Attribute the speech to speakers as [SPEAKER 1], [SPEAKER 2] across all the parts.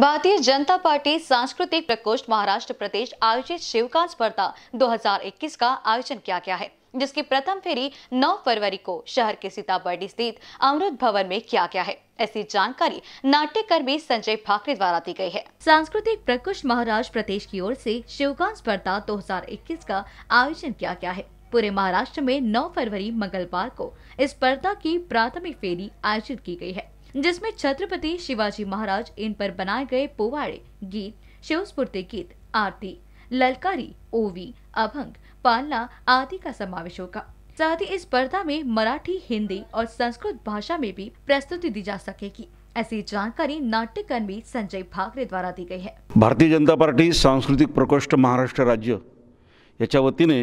[SPEAKER 1] भारतीय जनता पार्टी सांस्कृतिक प्रकोष्ठ महाराष्ट्र प्रदेश आयोजित शिवका स्पर्धा 2021 का आयोजन किया गया है जिसकी प्रथम फेरी 9 फरवरी को शहर के सीताबर्डी स्थित अमृत भवन में किया गया है ऐसी जानकारी नाट्यकर्मी संजय भाकरे द्वारा दी गई है सांस्कृतिक प्रकोष्ठ महाराष्ट्र प्रदेश की ओर से शिवकांत स्पर्धा 2021 का आयोजन किया गया है पूरे महाराष्ट्र में 9 फरवरी मंगलवार को इस स्पर्धा की प्राथमिक फेरी आयोजित की गई है जिसमें छत्रपति शिवाजी महाराज इन पर बनाए गए पोवाड़े गीत शिवस्पूर्ति गीत आरती ललकारी ओवी अभंग पालना आदि का समावेश होगा साथ ही इस स्पर्धा में मराठी हिंदी और संस्कृत भाषा में भी प्रस्तुति दी जा सकेगी ऐसी जानकारी नाट्य कर्मी संजय भाकरे द्वारा दी गई है
[SPEAKER 2] भारतीय जनता पार्टी सांस्कृतिक प्रकोष्ठ महाराष्ट्र राज्य याच्या वतीने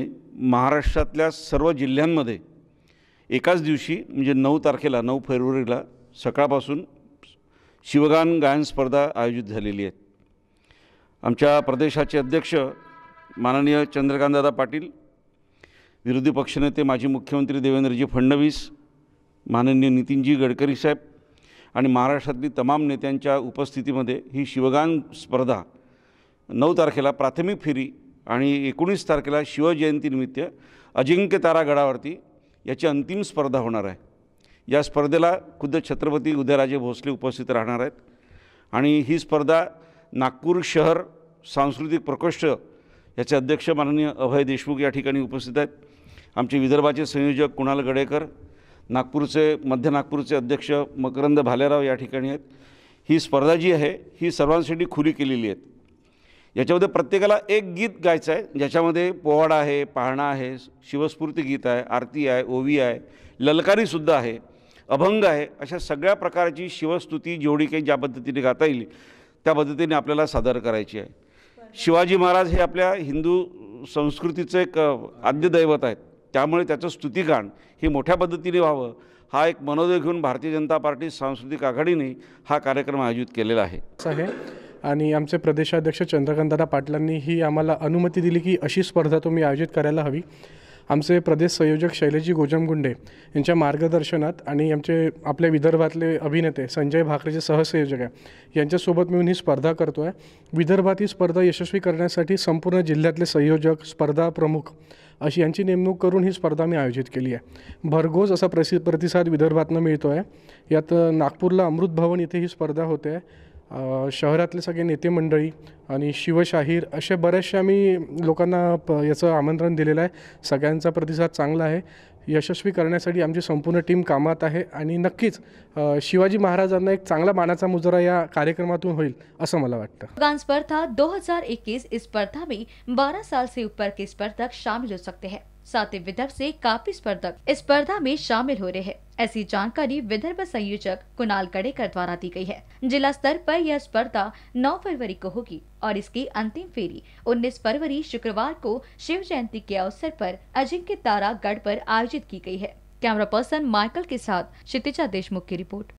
[SPEAKER 2] महाराष्ट्रातल्या सर्व जिल्ह्यांमध्ये एकाच दिवशी म्हणजे नऊ तारखेला नऊ फेब्रुवारीला सकाळपासून शिवगान गायन स्पर्धा आयोजित झालेली आहे आमच्या प्रदेशाचे अध्यक्ष माननीय चंद्रकांतदादा पाटील विरोधी पक्षनेते माजी मुख्यमंत्री देवेंद्रजी फडणवीस माननीय नितीनजी गडकरी साहेब आणि महाराष्ट्रातली तमाम नेत्यांच्या उपस्थितीमध्ये ही शिवगान स्पर्धा नऊ तारखेला प्राथमिक फेरी आणि एकोणीस तारखेला शिवजयंतीनिमित्त अजिंक्य तारा गडावरती याची अंतिम स्पर्धा होणार आहे या स्पर्धेला खुद्द छत्रपती उदयराजे भोसले उपस्थित राहणार आहेत आणि ही स्पर्धा नागपूर शहर सांस्कृतिक प्रकोष्ठ याचे अध्यक्ष माननीय अभय देशमुख या ठिकाणी उपस्थित आहेत आमचे विदर्भाचे संयोजक कुणाल गडेकर नागपूरचे मध्य नागपूरचे अध्यक्ष मकरंद भालेराव या ठिकाणी आहेत ही स्पर्धा जी आहे ही सर्वांसाठी खुली केलेली आहेत याच्यामध्ये प्रत्येकाला एक गीत गायचं आहे ज्याच्यामध्ये पोवाडा आहे पाहणा आहे शिवस्फूर्ती गीत आहे आरती आहे ओवी आहे ललकारीसुद्धा आहे अभंग आहे अशा सगळ्या प्रकारची शिवस्तुती जेवढी काही ज्या पद्धतीने गाता येईल त्या पद्धतीने आपल्याला सादर करायची आहे शिवाजी महाराज हे आपल्या हिंदू संस्कृतीचं एक आद्यदैवत आहेत त्यामुळे त्याचं स्तुतिगान हे मोठ्या पद्धतीने व्हावं हा एक मनोदय घेऊन भारतीय जनता पार्टी सांस्कृतिक आघाडीने हा कार्यक्रम आयोजित केलेला
[SPEAKER 3] आहे आणि आमचे प्रदेशाध्यक्ष चंद्रकांतदा पाटलांनी ही आम्हाला अनुमती दिली की अशी स्पर्धा तुम्ही आयोजित करायला हवी आमचे प्रदेश संयोजक शैलेजी गोजमगुंडे यांच्या मार्गदर्शनात आणि आमचे आपल्या विदर्भातले अभिनेते संजय भाकरेचे सहसंयोजक आहे यांच्यासोबत मिळून ही स्पर्धा करतो आहे विदर्भात ही स्पर्धा यशस्वी करण्यासाठी संपूर्ण जिल्ह्यातले संयोजक स्पर्धा प्रमुख अशी यांची नेमणूक करून ही स्पर्धा मी आयोजित केली आहे भरघोस असा प्रसि प्रतिसाद विदर्भातनं मिळतो आहे यात नागपूरला अमृत भवन इथे ही स्पर्धा होते आहे शहरातले सगळे नेते मंडळी आणि शिवशाहीर असे बऱ्याचशा आम्ही लोकांना प याचं आमंत्रण दिलेलं आहे सगळ्यांचा प्रतिसाद चांगला आहे यशस्वी करण्यासाठी आमची संपूर्ण टीम कामात आहे आणि नक्कीच शिवाजी महाराजांना एक चांगला मानाचा मुजरा या कार्यक्रमातून होईल असं मला वाटतं
[SPEAKER 1] स्पर्धा स्पर्धा हजार एकवीस स्पर्धा मे बारा साल से ऊपर के स्पर्धक शामिल हो सकते हैं साथ ही विदर्भ से काफी स्पर्धक स्पर्धा में शामिल हो रहे हैं ऐसी जानकारी विदर्भ संयोजक कुणाल कड़ेकर द्वारा दी गई है जिला स्तर पर यह स्पर्धा 9 फरवरी को होगी और इसकी अंतिम फेरी 19 फरवरी शुक्रवार को शिव जयंती के अवसर पर अजिंक्य तारा गढ़ पर आयोजित की गई है कैमरा पर्सन माइकल के साथ क्षितिजा देशमुख की रिपोर्ट